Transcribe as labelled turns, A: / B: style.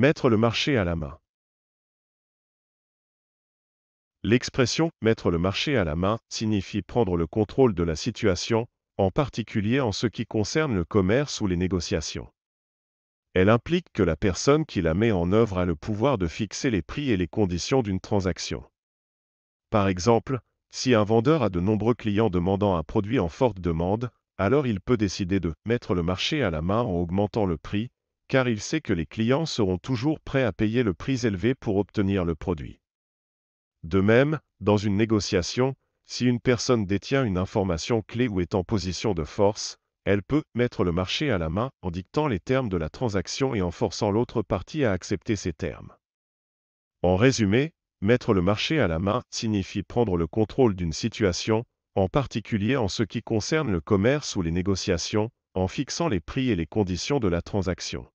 A: Mettre le marché à la main. L'expression mettre le marché à la main signifie prendre le contrôle de la situation, en particulier en ce qui concerne le commerce ou les négociations. Elle implique que la personne qui la met en œuvre a le pouvoir de fixer les prix et les conditions d'une transaction. Par exemple, si un vendeur a de nombreux clients demandant un produit en forte demande, alors il peut décider de mettre le marché à la main en augmentant le prix, car il sait que les clients seront toujours prêts à payer le prix élevé pour obtenir le produit. De même, dans une négociation, si une personne détient une information clé ou est en position de force, elle peut mettre le marché à la main en dictant les termes de la transaction et en forçant l'autre partie à accepter ces termes. En résumé, mettre le marché à la main signifie prendre le contrôle d'une situation, en particulier en ce qui concerne le commerce ou les négociations, en fixant les prix et les conditions de la transaction.